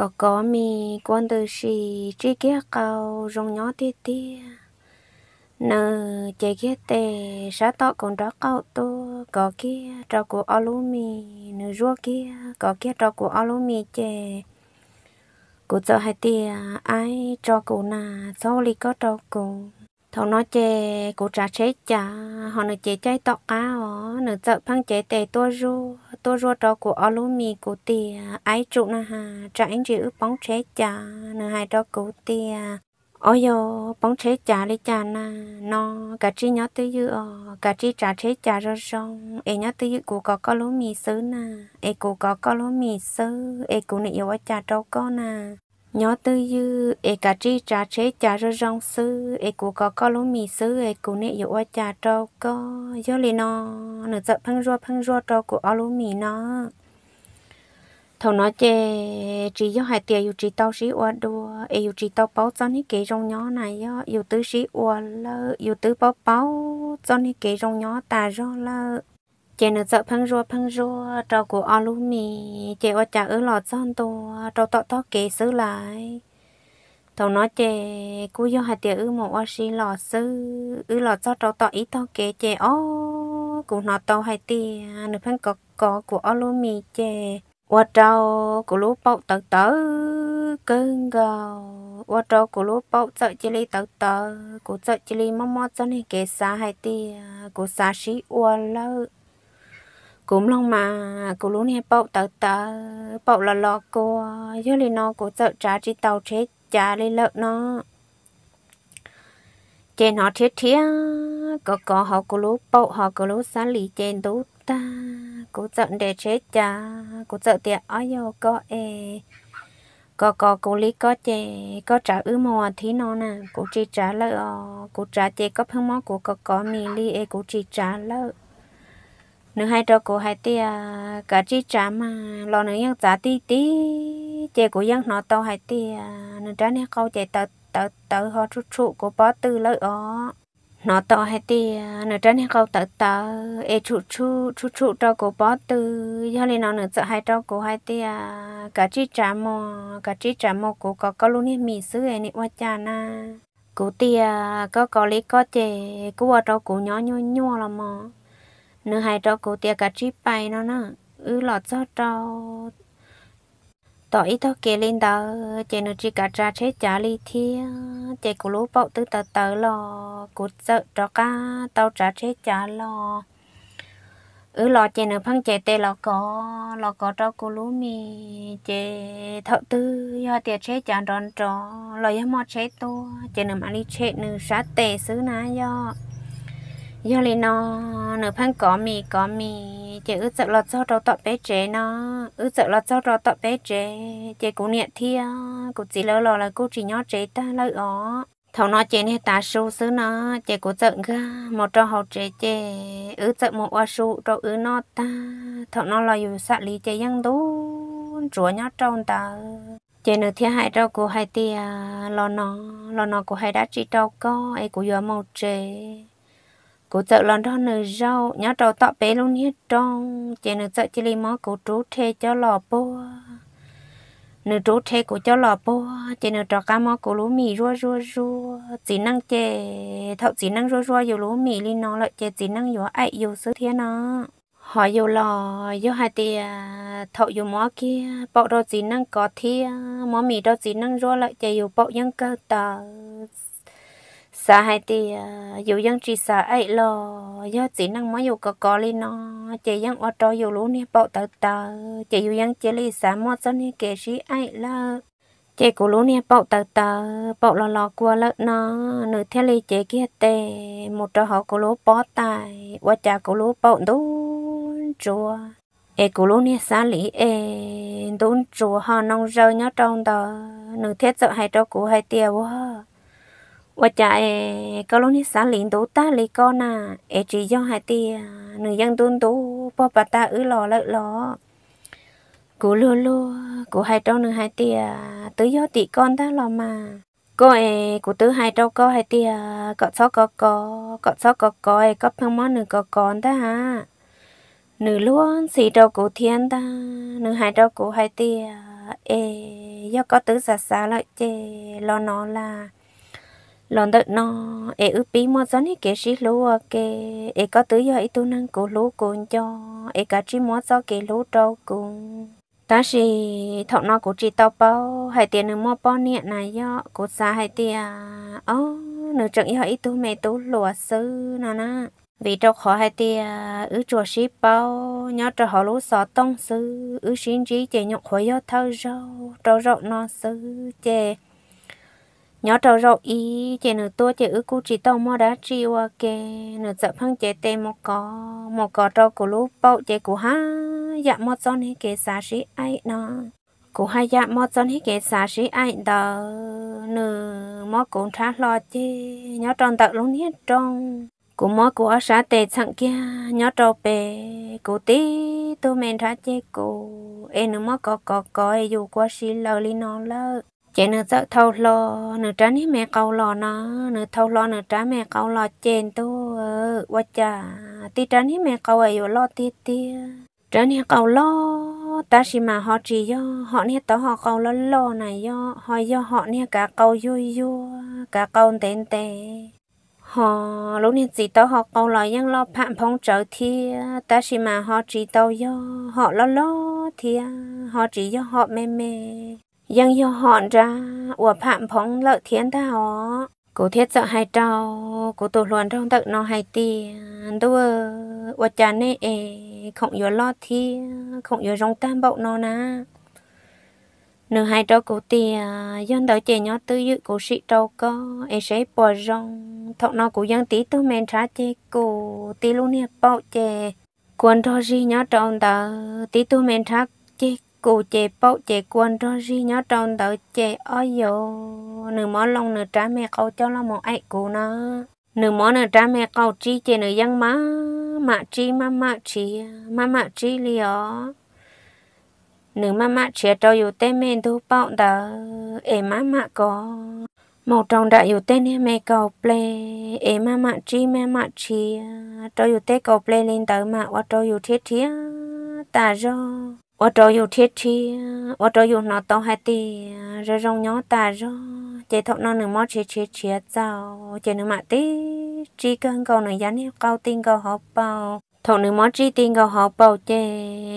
có có mi quan tư si chỉ kia cao rong nhỏ tê tê nơ chế kia tê sa tọ còn đó cao tô có kia trò của alumi nơ rua kia có kia trò của alumi chè cụ cho hai tia ai trò cụ na sau lì có trò cụ thầu nó chè cụ trà chế chả họ nơ chế cháy tọ cá ó nơ sợ phăng chế tê tua rua tôi rô trò của alumi của tì ái trụ na hà trả anh chị ước bóng chế chả na hai đó của tì ôi yo bóng chế chả đi chả na nó cả chi nhớ tới dư ờ cả chi trả chế chả rồi xong em nhớ tới dư của có có lúa mì sứ na em của có có lúa mì sứ em của này yêu chả đâu có na nhỏ tư dư e cả chi trà chế trà rơ rong sư e của có có lúa mì sư e nè nệ dụ trà trâu có gió lì nó nửa dập phăng rô phăng rô trâu của ao lúa mì nó thầu nó chê chỉ gió hai tiền yêu chỉ tao sĩ oa đua e yêu chỉ tao báo cho ní kể rong nhỏ này yo yêu tứ sĩ oa lơ yêu tứ báo báo cho ní kể rong nhỏ ta rong lơ chị nó sợ phăng rùa phăng rùa trâu của alu mì chị ở chả ở lò son to trâu tọt tọt kề xứ lại tàu nó chè, cú do hai tiệt ở một ở xí lò xứ ở lò cho trâu tọt ít tọt kề chè ô cụ nó tàu hai tiệt nửa phăng có có của alu mì chị ở trâu của lúa bọc tờ tờ cơn gào ở trâu của lúa bọc sợ chị li tờ tờ của sợ chị li mắm mò cho nên kề xa hai tiệt của xa xí ở lâu cũng long mà cũng lúc này bậu tớ tớ bậu là lọ cô dưới lên nó cũng sợ trả chỉ tàu chết trả lên lợ nó trên họ thiết thiết có có họ cũng lúc bậu họ cũng lúc sáng lì trên tú ta cũng sợ để chết trả cũng sợ tiệt ở vô có e có có cô lý có chè có trả ư mò thì nó nè cô chỉ trả lợ cô trả chè có phương mó của có có mì ly e cô chỉ trả lợ nữa hai trâu cổ hai tia cả chi trả mà lo nữa yên giá tí tí chè của yên nó tàu hai tia nữa trả nè câu chè tàu tàu tàu họ chút trụ của bó tư lợi ó nó tàu hai tia nữa trả nè câu tàu tàu e trụ trụ trụ trụ trâu của bó tư do nên nó nữa sợ hai trâu cổ hai tia cả chi trả mò cả chi trả mò của có có luôn nè mì sứ này nè qua cha na cụ tia có có lý có chè cụ ở trâu cụ nhỏ nhỏ nhỏ là mà nữa hai trò cô tiệc cả chip bay nó nó ứ lọt cho trò tỏ ý thôi kể lên đó chị nó chỉ cả ra chế trả ly thi chị cũng lú bậu từ tờ tờ lò cút sợ cho ca tao trả chế trả lò ừ lọ chị nó phăng chị tê lọ có lọ có cho cô lú mì chị thợ tư do tiệt chế trả đòn trò lọ yếm mọt chế tô chị nó mà đi chế nữ sát tê xứ ná do giờ lên nó nửa phăng có mì có mì chị ướt sợ lọt sau đầu tọt bé chế nó ướt sợ lọt sau đầu tọt bé chế chị cũng nhẹ thia cũng chỉ lỡ lò là cô chỉ nhó chế ta lỡ ó thầu nó chế này ta su xứ nó chị cũng sợ ga một trò hậu chế chế ướt sợ một hoa su trò ứ nó ta thầu nó là dù xạ lý chế vẫn đủ chúa nhó trong ta chị nửa thiên hại trâu của hai tia lò nó lò nó của hai đá chỉ trâu có ấy của giờ màu chế cô sợ lần đó nở rau nhá trâu tọt bé luôn hết trong chè nở sợ chị lấy mó cô trú thê cho lò bô nở trú thê cô cho lò bô chè nở trò cá mó cô lúa mì rua rua rua chỉ năng chè thợ chỉ năng rua rua dù lúa mì lên nó lại chè chỉ năng dù ai dù sứ thiên nó họ dù lò dù hai tia thợ dù mó kia bọ đồ chỉ năng có thiên mó mì đồ chỉ năng rua lại chè dù bọ nhân cơ tờ sa hai thì à, dù dân chỉ sa ấy lo do chỉ năng mới dù có có lên nó chỉ dân ở đó dù luôn nè bảo tờ tờ chỉ dù dân chỉ lấy sa mua cho nè kể gì ấy lo, chỉ của luôn nè bảo tờ tờ bảo lo lo qua lợn nó nửa theo lấy chỉ kia tê một trò họ của lúa bỏ tài qua cha của lúa bảo đủ chùa e của luôn nè xa lý e đủ chùa họ nông rơi nhớ trong đó nửa theo sợ hai trò của hai tiêu quá và chả có lúc này xã lính tố ta lấy con à e chỉ cho hai tia, nửa dân tuân tố bỏ bà ta ứ lò lợi lò cô lô lô cô hai trâu nửa hai tia, tứ do tỷ con ta lò mà cô e cô tứ hai trâu có hai tia, cọ số cọ cọ, cọ số cọ cọ, e có phong món nửa cọ con ta ha nửa luôn xì trâu cô thiên ta nửa hai trâu cô hai tia, e do có tứ xa xa lợi chê lo nó là lần đợt nó e ướp bí mua gió này kể sĩ lúa kê e có tới giờ ít tu năng cổ lúa cồn cho e cả chỉ mua gió kê lúa trâu cùng ta sĩ thọ nó cổ chỉ tao bao hai tiền nữa mua bao nhiêu này do cổ xa hai tiền ô nửa trận giờ ít tu mẹ tu lúa sư nà nà vì trong khó hai tia ứ chùa sĩ bao nhớ cho họ lúa sọ tông sư ứ xin chỉ chè nhộng khỏi gió thâu rau trâu rau nó sư chè nhỏ trâu rau ý chị nửa tua chị ước cú chỉ tao mua đá chi qua kê nửa sợ phăng chị tê một có một có trâu của lú bao chị của ha dạ mua son hết kê xả sĩ ai nó của hai dạ mua son hết kê xả sĩ ai đó nửa mua cũng trả lo chứ nhỏ tròn tật luôn hết trong của mua ở xa tê sẵn kia nhỏ trâu bề của tí tôi men trả chị của em nửa mua có có có dù qua xí lờ li nó lơ chị nó sợ thâu lo nó trả ní mẹ câu lo nó nó thâu lo nó trả mẹ câu lo chèn tu ờ, quá cha tí trả ní mẹ câu ấy lo tía tía trả ní câu lo ta chỉ mà họ chỉ yo họ nè tao họ câu lo lo này yo họ yo họ nè cả câu vui vui cả câu tên tệ họ lúc nè chỉ tao họ câu lo lo phạm phong trở thì ta chỉ mà họ chỉ tao yo họ lo lo thì họ chỉ yo họ mê mê ยังยอนจ้าอวบผ่ามพองเลอะเทียนตาอ๋อกูเทียจะให้เจ้ากูตัวลวนท้องตักนอให้เตียนตัวว่าจานเน่เอของอยู่ลอดที่ของอยู่รงตามบอกนอนะหนึ่งให้เจ้ากูเตียยันเดาเจยอตื้อยึกูสิเจ้าก็เอใช้ปอรองทอกนอกูยังตีตัวเมนช้าเจกูตีลูกเนี่ยเป้าเจควรทอซียอดจองตาตีตัวเมนช้าเจ cụ chè bốc chè quan trong ri nhớ trong đầu chè ơi dồ nửa món lòng nửa trái mẹ câu cho lo một ai cụ nó nửa món nửa trái mẹ câu chi chè nửa dân má mạ chi má mạ chi má mạ chi lió nửa má mạ chi trâu dù tên mẹ thu bọc đó ê má mạ có một trong đại dù tên nè mẹ câu ple ê má mạ chi mẹ mạ chi trâu dù tên câu ple lên tới mạ qua trâu dù thiết thiết ta rồi ở chỗ yêu thiết chi ở chỗ yêu nó to hai tì rồi rong nhó ta rồi chế thọ nó nửa mót chế chế chế sao chế nửa mặt tí chi cần câu nửa dán nếp câu tin câu họ bao thọ nửa mót chi tin câu họ bao chế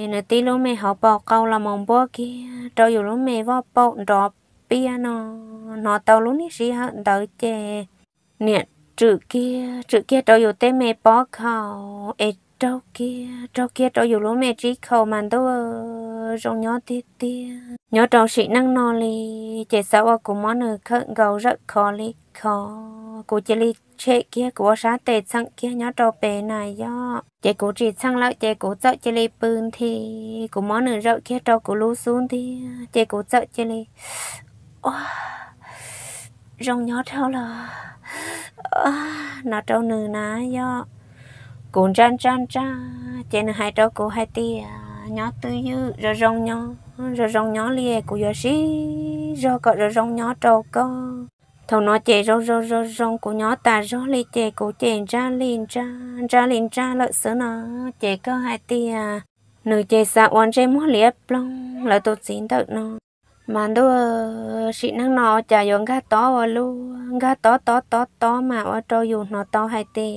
nửa tí lúc mẹ họ bao câu là mong bố kia chỗ yêu lúc mẹ vó bao rõ piano nó tao lúc nít gì hả đợi chế nè chữ kia chữ kia chỗ yêu tê mẹ bó khảo trâu kia trâu kia trâu dù lúa mẹ trí khẩu màn đâu ờ, rong nhỏ tía tía nhỏ trâu sĩ năng no li chạy sao ở cùng món nửa khẩn gầu rất khó li khó cô chế li chế kia của sáng tề sang kia nhỏ trâu bé này do chế cô chỉ sang lại chế cô sợ chế li bưng thì cùng món nửa rau kia trâu của lúa xuống thì chế cô sợ chế li rong nhỏ trâu là nó trâu nửa ná do cũng chan chan cha trên hai cháu cô hai tia nhỏ tư dư rồi rong nhỏ rồi rong nhỏ lìa của giờ xí rồi cọ rồi rong nhỏ trâu co thầu nó chè rong rong rong rong của nhỏ ta rong lì chè của chè ra liền ra ra liền ra lợi sữa nó chè có hai tia nửa chè sa oan chè mua lìa plong lợi tụt xin thật nó mà đó sĩ năng nọ chả dùng gà to vào lu gà to to to to mà ở trâu dùng nó to hay tê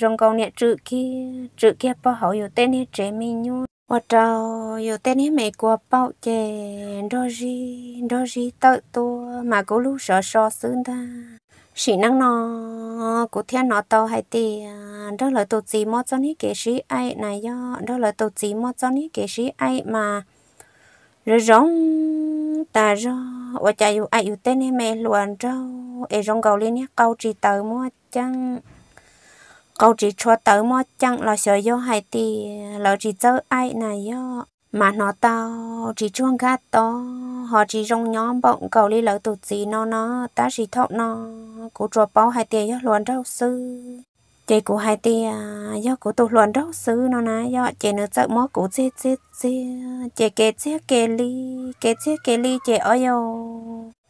rong câu nè trừ kia trừ kia bao hậu dù tên nè trẻ mình nhu ở trâu dù tên nè mẹ của bao chè đôi gì đôi gì tự to mà cố lu sợ sợ sướng ta sĩ năng nó cụ thiên nó to hay tê đó là tổ chỉ mót cho ní kể sĩ ai này do đó là tổ chỉ mót cho ní kể sĩ ai mà rồi giống ta rô và chạy yêu ai à, yêu tên em mẹ luôn rô e rong cầu lên nhé câu chỉ tờ mua chăng câu chỉ cho tờ mua chăng là sợ do hai thì là chỉ tớ ai này yo mà nó tao chỉ chuông gà to họ chỉ rong nhóm bọn cầu đi lỡ tụt gì nó nó ta chỉ thọ nó cố cho bao hai tiền luôn đâu sư chị của hai ti à, do của tôi luận đó xứ nó nói do chị nữa sợ mó của chị chị chị chị kê chị kê ly kê chị kê ly chị ở yo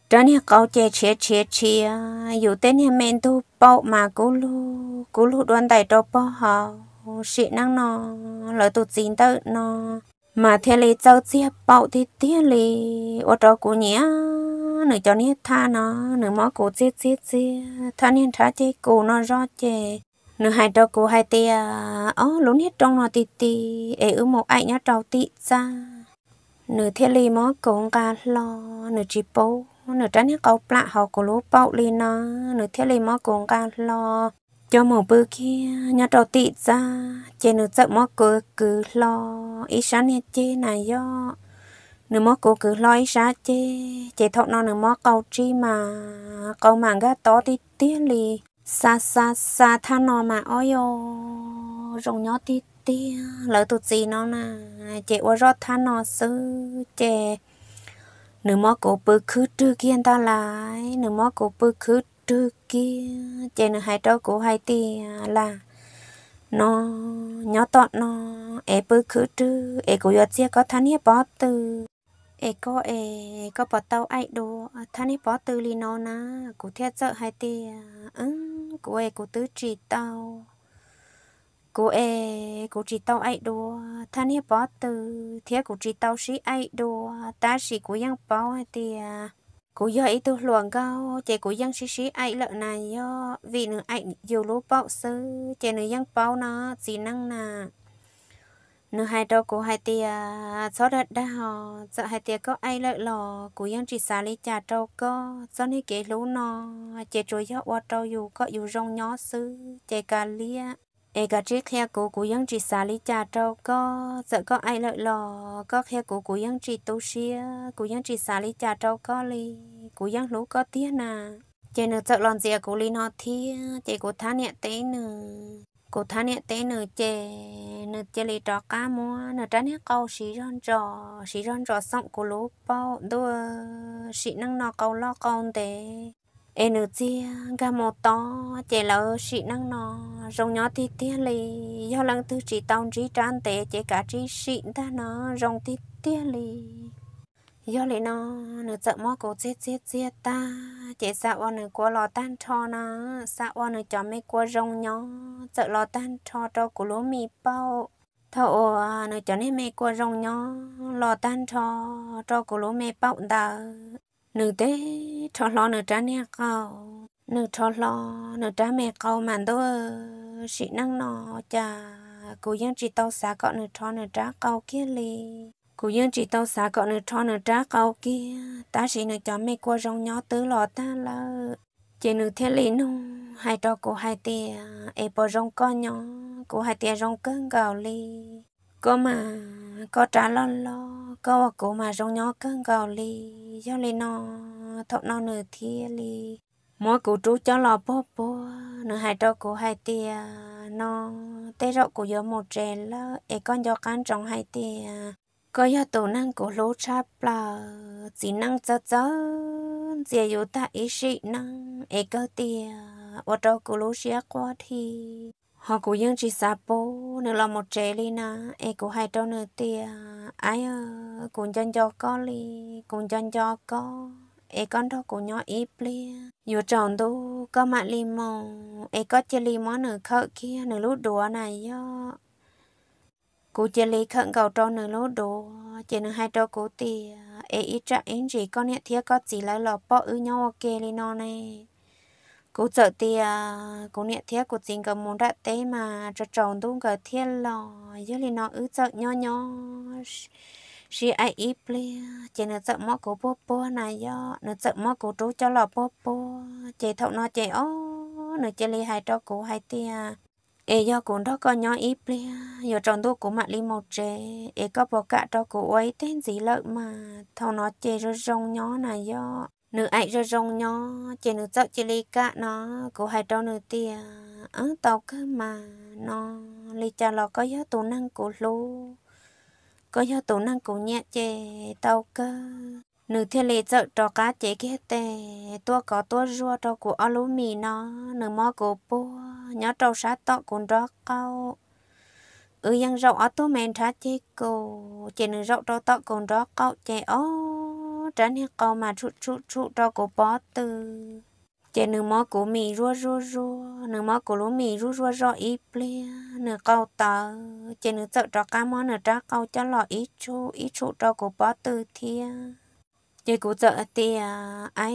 đó nè cậu chị chị chị chị dù tên nhà mẹ tu bao mà cú lu cú lu đoan đại đó bao họ sĩ năng nó lời tụt chín tới nó mà thế lì cháu chia bao thì thế lì ở đó của nhé nửa cho nít tha nó nửa mó cổ chết chết chết, tha nên tha chết cú nó rõ chê nửa hai đầu cô hai tê à, ó lún hết trong nó tì tì ế ư một ảnh nhá trâu tị ra nửa thế lì mó cũng cả lo nửa chỉ bố nửa trái nhá câu plạ họ cổ lúa bạo lì nó nửa thế lì mó cũng cả lo cho một bữa kia nhá trâu tị ra chê nửa sợ mó cứ cứ lo ý sáng nhé chê này do nửa mó cô cứ lo ý sáng chê chê thọ nó nửa mó câu chi mà câu màng gà to tí tít lì sa sa sa tha nó mà ôi ô rồng nhỏ tí tí lỡ tụt gì nó nè chị ô rót tha nó sư chị nửa mó cổ bự khứ trư kia ta lại nửa mó cổ bự khứ trư kia chị nửa hai trâu cổ hai tì là nó nhỏ tọt nó ế bự khứ trư ế cổ giọt chia có thanh hiệp bó từ ê có ê có bỏ tàu ai đồ thanh hiệp bỏ từ li nó na cổ thiết sợ hai tia ừ cô ấy cô tứ chỉ tao cô ấy cô chỉ tao ai đồ thân hiệp bỏ từ thế cô chỉ tao sĩ ai đồ ta sĩ cô yang bảo thì cô giờ ấy tôi luồng cao chị cô yang sĩ sĩ ai lợn này do ờ, vì nữa ai nhiều lúa bao sư chị nữa yang bảo nó gì năng nào nó hai đó của hai tia số à, đất đã họ sợ hai tia có ai lợi lò của những chị xả lấy trà trâu có cho nên kể lú nó chế trôi gió qua trâu dù có dù rong nhó sư chế cà lia e cả chiếc khe cổ của những chị xả lấy trà trâu có sợ có ai lợi lò có khe cổ của những chị tu xia của những chị xả lấy trà trâu có li của những lú có tiếc nà chế nửa sợ lòn dìa của linh nó thi chế của thán nhẹ tế nữa cô thân nè té nửa chè nửa chè lì trò cá mua nửa trái nè câu xí ron trò xí ron trò xong cô lú bao đua xí năng nọ câu lo con té e nửa chia gà mò to chè lỡ xí năng nọ rong nhỏ thì tía lì do lần thứ chỉ tông trí trang té chè cả trí xịn ta nọ rong thì tía lì do lẽ nó nó sợ mò cổ chết chết chết ta chỉ sợ o nó qua lò tan cho nó sợ o nó cho mấy quá rong nhó sợ lò tan cho cho của lúa mì bao thầu nó cho nên mấy quá rong nhó lò tan cho cho của lúa mì bao đã nửa thế cho lò nửa trái nè câu nửa cho lò nửa trái mẹ câu mà đó sĩ năng nó cha cô dân chỉ tao xả cọ nửa cho nửa trái câu kia li cô dân chỉ tao xả cọ nữa cho nữa trá câu kia ta chỉ nữa cho mấy cô rong nhỏ tứ lọ ta là chỉ nữa thế lý nô hai cho cô hai tia e bò rong co nhỏ cô hai tia rong cơn gạo li cô mà có trả lo lo có cô mà rong nhỏ cơn gạo li cho li nó thọ nó nữa thế li mỗi cụ chú cho lò bố bố nữa hai cho cụ hai tia nó tê rộ của giờ một trẻ là e con do cán trong hai tia có giờ tổ năng của lô cha bà chỉ năng cho cho chỉ yêu ta ý sĩ năng ấy có tiền ở đâu của lô xe qua thì họ yên cũng ยัง chỉ sa bố nếu là một trẻ đi na ấy cũng hai đâu nửa tiền ai ơ cũng chân cho có đi cũng chân cho có ấy con đó cũng nhỏ ít đi dù chồng tu có mặt limon ấy có chơi limon nữa khờ kia nửa lút đùa này do cô chỉ lấy khẩn cầu cho nửa lỗ đồ chỉ nửa hai trâu cô thì ấy ít chắc anh gì con nhẹ thiết có chỉ lấy lọ bỏ ư nhau ok lên nó này cô sợ thì à, cô nhẹ thiết của chính cầm muốn đặt té mà cho tròn đúng cả thiết lò dưới lên nó ư sợ nho nho chỉ ai ít ple chỉ nửa sợ mỏ cô bố bố này do nửa sợ mỏ cô trú cho lọ bố bố chỉ thọ nó chỉ ó nửa chỉ lấy hai trâu cô hai tia e yo cũng đó có nhỏ ít bia giờ trong tôi cũng mặc li một chế e có bỏ cả cho cô ấy tên gì lợi mà thằng nó chê rồi rong nhỏ này do nữ ai rồi rong nhỏ chê nữ cháu chê li cả nó cô hai trâu nữ tia ấn tàu cơ mà nó li cha lò có yo tù năng của lu có yo tù năng của nhẹ chê tàu cơ nữ thiên lệ chợ cho cá chế kia tê tua có tua rua cho của alu mì nó nữ mò của bố nhớ trâu sát tọ cũng đó câu ừ yang rau ở tua men sát chế cổ chế nữ rau trâu tọ cũng đó câu chế ô tránh hết câu mà chút chút chút cho của bó từ chế nữ mò của mì rua rua rua nữ mò của lúa mì rua rua rua ít ple nữ câu tờ chế nữ chợ cho cá món nữ trá câu cho lọ ít chu ít chu cho của bó từ thiên chị cụ vợ thì ai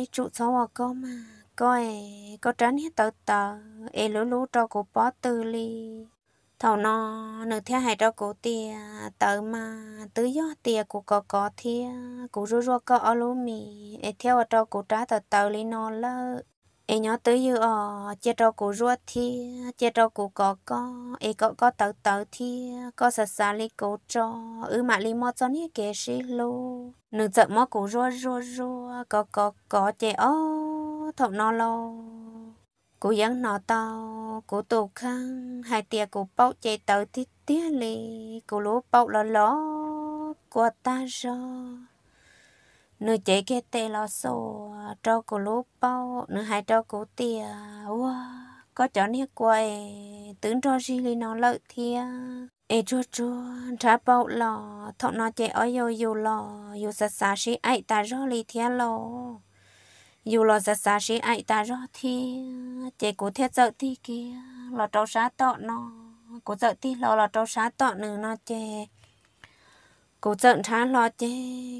à, trụ cháu ở có mà coi có tránh hết tờ tờ e lú lú cho cụ bỏ tư li thầu nó nửa theo hai cho cụ thì tờ mà tứ do thì cụ có có thì cụ rú rú có ở lú mì e theo cho cụ trả tờ tờ li nó lơ em nhớ tới như ờ chia trâu cụ ruột thì chia trâu cụ có có em có có tớ tớ thì có sạch sạch li cụ cho ừ mà li mò cho ni kề sĩ lô nữ sợ mò cụ ruột ruột ruột có có có chè ô thọ nó lô cụ dẫn nó tao cụ tù khăn hai tia cụ bao chè tớ thì tia li cụ lúa bao lo lo của ta rồi nó chế kia tê lo xô cho cô lúp bao nó hai cho cô tia ua có chó nè quay tướng cho gì lì nó lợi thia ê chua chua trả bao lò thọ nó chế ở yêu yêu lò yêu sa sa xí ai ta rõ li thia lò yêu lò sa sa xí ai ta rõ thia chế cố thiết sợ thi kia lò trâu sá tọ nó cố sợ thi lò lò trâu sá tọ nữa nó chế cô trận trái lo chê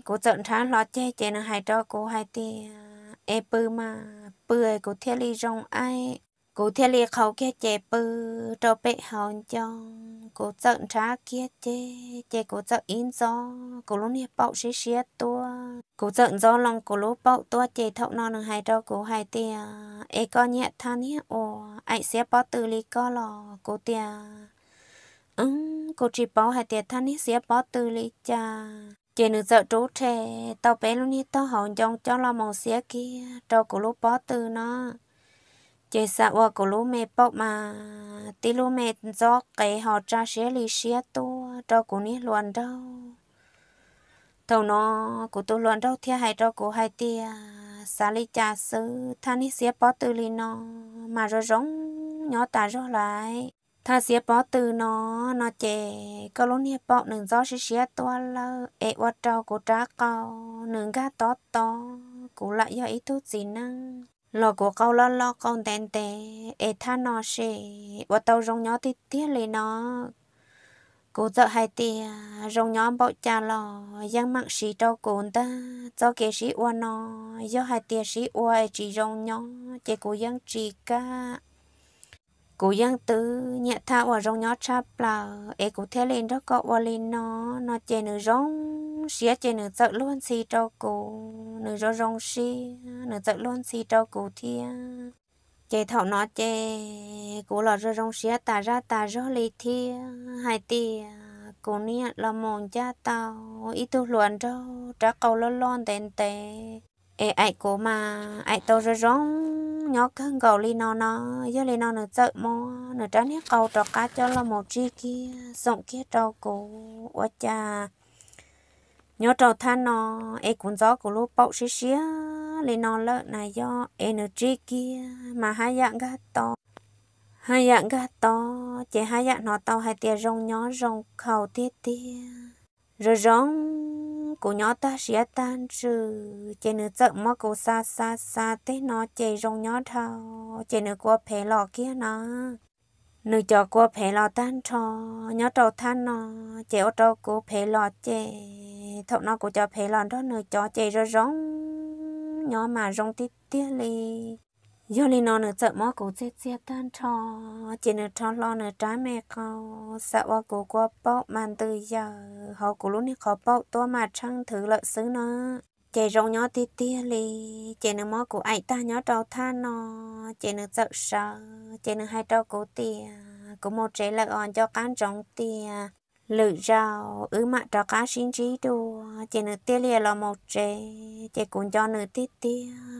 cô trận trái lo chê chê nó hai cho cô hai tia, e bư mà bưởi cô thiết ly rong ai cô thiết ly khâu kia chê bư cho bệ hòn cho cô trận trái kia chê chê cô trận in gió cô lúc này bậu xí xía tua cô trận gió lòng cô lúc bậu tua chê thậu non nó hai cho cô hai tia, e con nhẹ than nhé ồ ai sẽ bỏ từ ly co lò cô tia Ừ, cô chỉ bảo hai tiệt thân hết xía bỏ từ lý cha. chỉ nữ sợ trú trẻ, tao bé luôn hết tao hồn dòng cho lo màu xía kia, trâu của lũ bỏ từ nó. chỉ sợ qua của lũ mẹ bỏ mà, tí lũ mẹ do cái họ cha xía lý xía tu, trâu của ní luôn đâu. Thầu nó, của tôi luôn đâu thia hai trâu của hai tia, xá lý cha sư, thân hết xía bỏ từ lý nó, mà rồi giống nhỏ ta rồi lại. ถ้าเสียปอตือเนาะเนาะเจก็ล้นเนี่ยปอหนึ่งซ้อเสียตัวละเอวัดเจ้ากูจ้าเกาหนึ่งก้าตอตอกูละย่ออีทุสินังลอกูเกาละลอกองแตนเตเอท่านอเชวัดเตารงยอติเตี้ยเลยเนาะกูจะให้เตียรงยอมบอกจ่าลอยังมั่งสีเจ้ากูนตาเจ้าเกสีอวนอย่อให้เตียสีอวจีรงยอเจกูยังจีก้า cô dân tư nhẹ tha ở rong nhỏ chắp là em cô thế lên đó có ở lên nó nó chơi nửa rong xía chơi nửa sợ luôn xì cho cô nửa rong rong xì nữ sợ luôn xì cho cô thia chơi thọ nó chơi cô là rong rong xía ta ra ta rõ lì thia hai tia cô nia là mòn cha tao ít tu luận cho trả câu lo lon tèn tè ai ai cố mà ai tao rồi rong nhóc thân cầu li nó nó giờ li nó nó sợ mò nữa tránh hết cầu trò cá cho là một chi kia rộng kia trò cố quá cha nhớ trò than nó ai cũng gió của lúa bọc xí xí li nó lợn này do energy kia mà hai dạng gà to hai dạng gà to chỉ hai dạng nó to hai tia rong nhó rong khẩu tia tia rồi rong cô nhỏ ta sẽ tan trừ chị nữ sợ mà cô xa xa xa thế nó chị rong nhỏ thao chị nữ qua phe lò kia nó nữ cho qua phe lò tan trò nhỏ trâu than nó chị ô trâu cô phe lò chị thọ nó cô cho phe lò đó nữ cho chị rồi rong nhỏ mà rong tít tía li giờ lên nó nữa sợ mó cổ chết chết tan cho chỉ nữa cho lo nữa trái mẹ con sợ qua cổ qua bóc màn từ giờ họ cổ lúc này khó bóc to mà trăng thử lợi xứ nó chị rong nhỏ tít tía li chị nữa mó cổ ảnh ta nhỏ trâu tha nó chị nữa sợ sợ chị nữa hai trâu cổ tía cổ một trẻ lợi on cho cán trống tía lự rau ứ mạ trò cá xin trí đồ chỉ nữ tê lìa là một trẻ chỉ cũng cho nữ tiết tê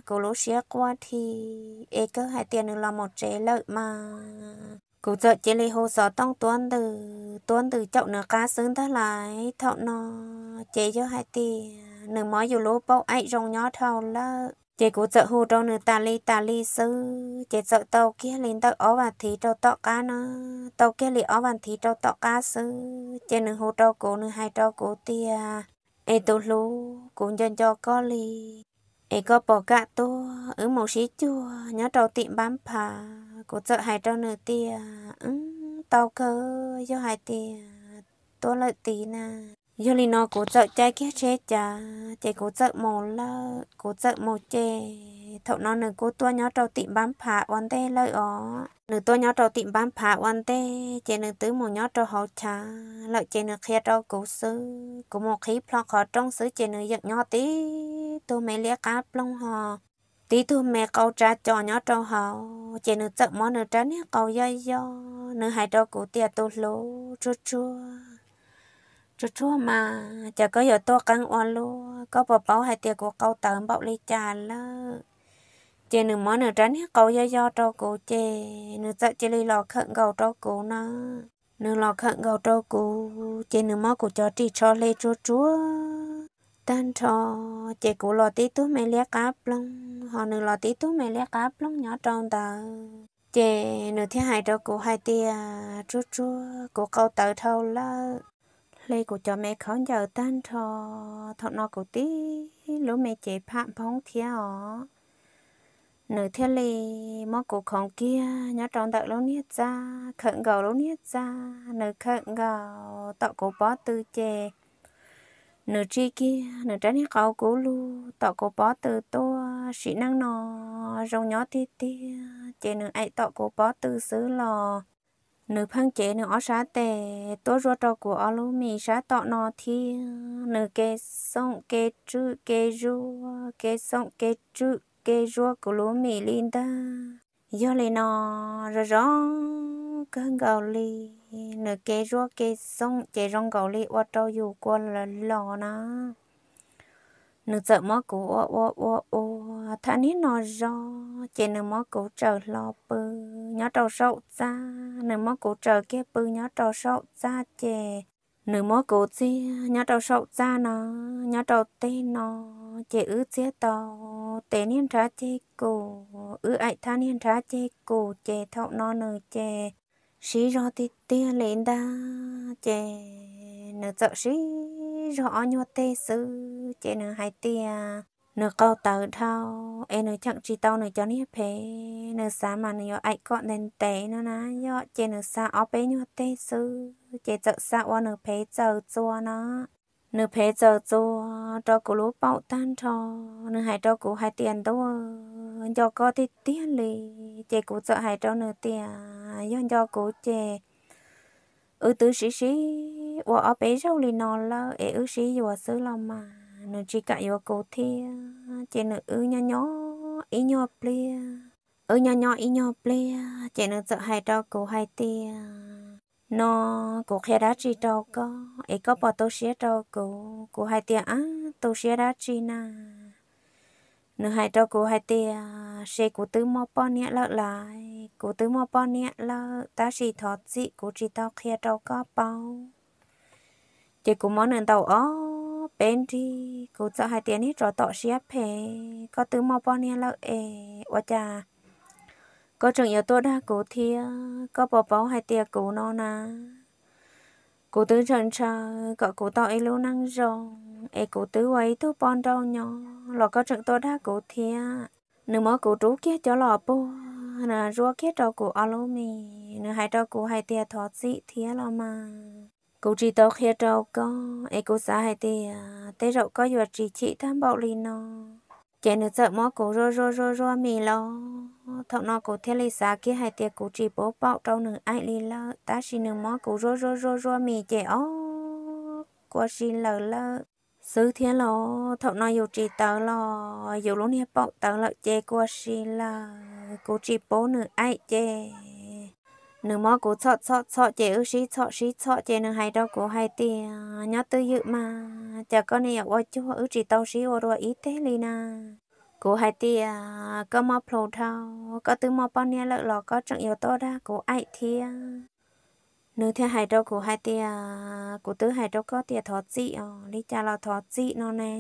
cô lố xía qua thì ê cơ hai tiền nữ là một trẻ lợi mà cô sợ chỉ lì hồ sọ tông tuấn từ tuấn từ chậu nữ cá xứng tới lại thọ nó chỉ cho hai tiền nữ mới dù lố bốc ấy rong nhỏ thầu lợ chị cũng sợ hù trong nửa ta li ta li sư chị sợ tàu kia lên tàu ó và thì cho tọ cá nó tàu kia li ó và thì cho tọ cá sư chị nửa hù trâu cổ nửa hai trâu cổ tia ê tu lu cũng dân cho có li ê có bỏ cả tu ở một xí chùa nhớ trâu tiệm bám phà cũng sợ hai trâu nửa tia ừ, tàu cơ do hai tia tôi lợi tí nè giờ li nó cố trợ chạy kia chế chả chạy cố trợ mồ lơ cố trợ mồ chế thậu nó nửa cố tua nhó trâu tịm bám phá oan tê lợi ó nửa tua nhó trâu tịm bám phá oan tê chạy nửa tứ mồ nhó trâu hậu chả lợi chạy nửa kia trâu cố sư cố mồ khí plo khó trong sư chạy nửa giật nhó tí tôi mẹ lia cá plong hò tí tôi mẹ câu trả cho nhó trâu hậu chạy nửa trợ món nửa trả nè câu yo yo nửa hai trâu cố tiệt tôi lố chua chua chú chú mà chả có giờ tôi căng oan luôn có bảo bảo hai tiệc của câu tận bảo ly trà lơ chị nửa món nửa tránh hết câu do do trâu cụ chị nửa sợ chị ly lò khẩn gầu cho cụ nó nửa lò khẩn gầu cho cụ chị nửa món của cho chị cho lê chú chú tan cho chị cụ lò tí tú mẹ lia cáp lông họ nửa lò tí tú mẹ lia cáp lông nhỏ tròn tờ chị nửa thế hai cho cụ hai tia chú chú của câu tờ thâu lơ lê của cho mẹ khó giờ tan thọ thọ nó của tí lũ mẹ chế phạm phong thia ó nửa thia lê mò của con kia nhớ tròn đợi lũ niết ra khẩn gầu lũ niết ra nửa khẩn gầu tọ của bó tư chè nửa chi kia nửa trái niết cầu cố lu tọ của bó tư to sĩ năng nò rong nhỏ tít tít chè nửa ấy tọ của bó tư xứ lò nữ phăng chế nữ ở xã tệ tôi rùa trò của ở lũ mì xã tọ nọ thì nữ kê sông kê chữ kê rùa kê sông kê chữ kê rùa của lũ mì linh ta do lì nọ rõ rõ cơn gạo lì nữ kê rùa kê sông kê rong gạo lì ở trâu dù qua là lò nó nó sợ mó cổ ô ô ô ô thà ní nó do chị nó mó cổ chờ lo bư nhớ trâu sậu ra nó mó cổ chờ kia bư nhớ trâu sậu ra chị nó mó cổ chi nhớ trâu sậu ra nó nhớ trâu tê nó chị ứ chia to tê niên trả chị cổ ứ ai thằng niên trả chị cổ chị thọ nó nở chị xí rõ thì tia lên đa chè nửa sợ xí rõ nhua tê sư chè nửa hai tia à, nửa câu tờ thao em nửa chẳng chỉ tao nửa cho ní phê nửa xa mà nửa ai con nền tệ nó ná nhọ chè nửa xa ó bé nhua tê sư chè sợ xa qua nửa phê chờ chua nó nửa phê giờ cho cho cô lú bảo tan cho nửa hai cho cô hai tiền đâu cho cô thì tiền lì chị cô sợ hai cho nửa tiền do cho cô chị ừ tứ sĩ sĩ và ở bé sau lì nó là ế ứ sĩ và xứ lòng mà nửa chỉ cả và cô thì chị nửa ứ nhỏ nhỏ ý nhỏ plia ừ nhỏ nhỏ ý nhỏ plia chị nửa sợ hai cho cô hai tiền nó cũng khé đá chi cho có ấy có bỏ tôi xé cho cô cô hai tia á tôi xé đá chi na nửa hai cho cô hai tia xe cô tứ mò bò nẹt lợ lại cô tứ mò bò nẹt lợ ta chỉ thọ dị cô chỉ tao khé cho có bao chỉ cô món nền tàu ó bên đi cô sợ hai tia nít cho tọ xé phe có tứ mò bò nẹt lợ ê oa cha có chừng yếu tố đa cổ thia có bỏ bỏ hai tia cổ nó na cổ tứ trần trà có cổ tao ấy lâu năng rồi ấy cổ tứ ấy thu bon đâu nhỏ lọ có chừng tôi đa cổ thia nửa mỏ cổ trú kia cho lọ bô nà rùa kia cho cổ alo mì nà hai cho cổ hai tia thọ dị thia lọ mà cổ chỉ tao kia cho có ấy cổ xã hai tia tê rậu có vừa chỉ chị tham bảo lì nó chị nữ sợ mó cổ rô rô rô rô mì lo thọ nó cổ thế lấy xa kia hai tiệc cổ chỉ bố bạo trâu nữ ai lì lơ ta xin nữ mó cổ rô rô rô rô mì chị ó qua xin lờ lơ sứ thế lo thọ nó dù chỉ tớ lo dù lúc nè bạo tớ lợ chê qua xin là cổ chỉ bố nữ ai chê nương mò cú sọ sọ sọ chế ư xí sọ xí sọ chế nương hay đâu cú hay ti nhớ tư dự mà chả có này ở chú ư chỉ tao xí ô rồi ý thế li na cú hay ti có mò phù thao có tư mò bao nhiêu lợi lò có chẳng yếu to ra cú ai thi nương theo hay đâu cú hay ti cú tư hay đâu có tiền thọ chị lý cha là thọ chị nó nè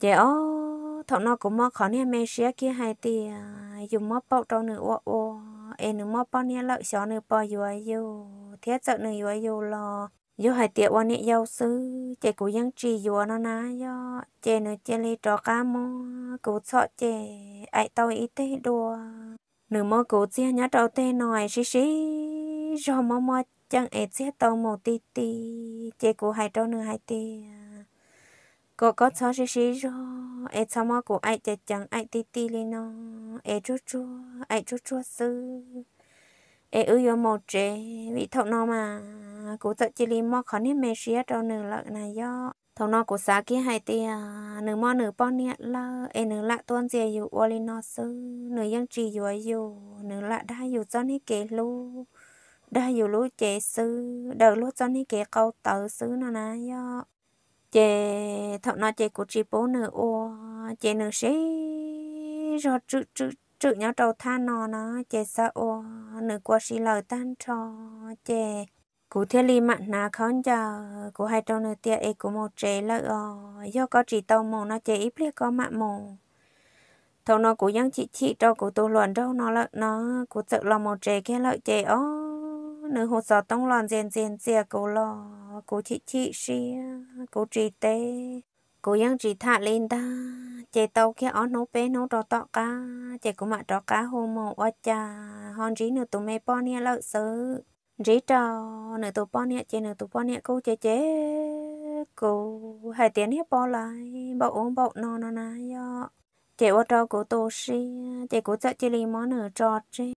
chế ô thọ nó cũng mò khó nè mẹ xía kia hai tì dùng mò bao trâu nữa ô ô em nữa mò bao nè lợi xó nữa bao dù ai dù thế sợ nữa dù ai dù lo dù hai tiệu ô nè giàu sư chè cũng ยัง trì dù nó ná do chè nữa chè lì trò cá mò cũng sọ chè ai tàu ý tê đùa nữa mò cũng chia nhá trâu tê nòi xí xí rồi mò mò chẳng ai chia tàu một tì tì chè cũng hai trâu nữa hai tì có có cho xí xí rồi em cho mà của ai chạy chẳng ai tí tí lên nó ai chua chua ai chua chua sư ai ư yo một trẻ vì thọ nó mà cụ tật chỉ lên mò khó nên mẹ xía đâu nửa lợn này do thọ nó của xã kia hai tia nửa mò nửa bao nhiêu là ai nửa lạ tuân ở lên nó sư nửa chỉ ở ở, nửa lạ đã ở đã อยู่ cho nên kể luôn đã อยู่ lúa chè sư đợi lúa cho nên kẻ câu tự sư nó nè do chè thọ nó chè của chị bố nữa ô chè nữa sẽ cho chữ chữ chữ nhau đầu than nó nó chè sa ô nữa qua xin lời tan cho chè cụ thiết li mặn nà khón giờ cụ hai trâu nữa tiệt ấy cụ một chè lợi ờ do có chỉ tàu mồ nó chè ít biết có mặn mồ thọ nó cụ dân chị chị cho cụ tu luận đâu nó lợi nó cụ sợ lòng một chè kia lợi chè ô nữ hồ sơ tông lòn rèn rèn rè cô lo cô chị chị xia cô chị tê cô yang chị thả lên ta chị tàu kia ó nấu bé nấu trò tọ cá chị cũng mặc trò cá hồ mồ ó cha hòn rí nửa tụi mẹ bọn nha lợi sự rí trò nửa tụi bọn nha chị nửa tụi bọn nha cô chị chế cô hai tiếng hết bỏ lại bỏ uống bỏ no no na yo chị ô trò cô tôi xia chị của chị lì món nửa trò chứ